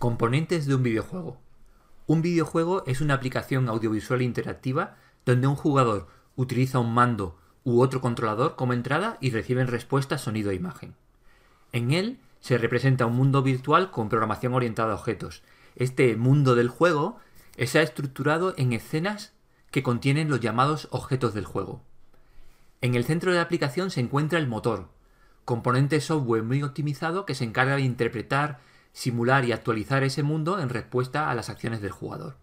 Componentes de un videojuego. Un videojuego es una aplicación audiovisual interactiva donde un jugador utiliza un mando u otro controlador como entrada y reciben respuesta sonido e imagen. En él se representa un mundo virtual con programación orientada a objetos. Este mundo del juego está estructurado en escenas que contienen los llamados objetos del juego. En el centro de la aplicación se encuentra el motor, componente software muy optimizado que se encarga de interpretar, simular y actualizar ese mundo en respuesta a las acciones del jugador.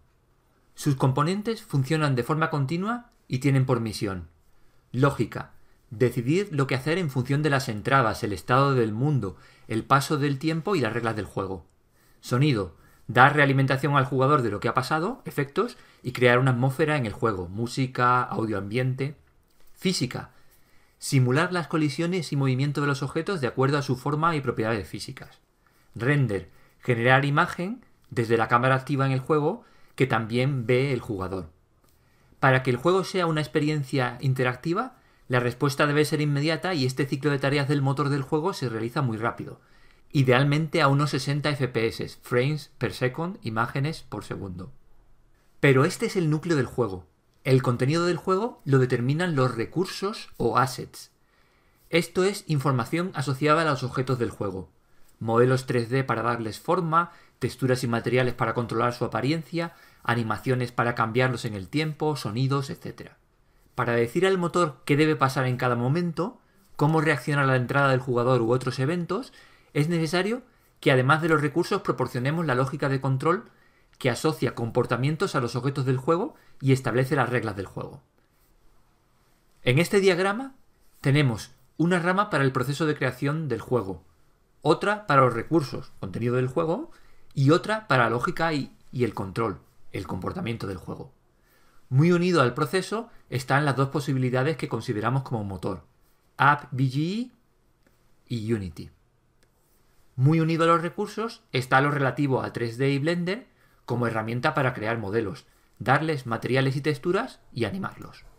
Sus componentes funcionan de forma continua y tienen por misión lógica, decidir lo que hacer en función de las entradas, el estado del mundo, el paso del tiempo y las reglas del juego. Sonido, dar realimentación al jugador de lo que ha pasado, efectos y crear una atmósfera en el juego, música, audio ambiente. Física, simular las colisiones y movimiento de los objetos de acuerdo a su forma y propiedades físicas render, generar imagen desde la cámara activa en el juego que también ve el jugador. Para que el juego sea una experiencia interactiva, la respuesta debe ser inmediata y este ciclo de tareas del motor del juego se realiza muy rápido, idealmente a unos 60 FPS, frames per second, imágenes por segundo. Pero este es el núcleo del juego. El contenido del juego lo determinan los recursos o assets. Esto es información asociada a los objetos del juego modelos 3D para darles forma, texturas y materiales para controlar su apariencia, animaciones para cambiarlos en el tiempo, sonidos, etc. Para decir al motor qué debe pasar en cada momento, cómo reacciona a la entrada del jugador u otros eventos, es necesario que además de los recursos proporcionemos la lógica de control que asocia comportamientos a los objetos del juego y establece las reglas del juego. En este diagrama tenemos una rama para el proceso de creación del juego, otra para los recursos, contenido del juego, y otra para la lógica y, el control, el comportamiento del juego. Muy unido al proceso están las dos posibilidades que consideramos como motor, AppBGE y Unity. Muy unido a los recursos está lo relativo a 3D y Blender como herramienta para crear modelos, darles materiales y texturas y animarlos.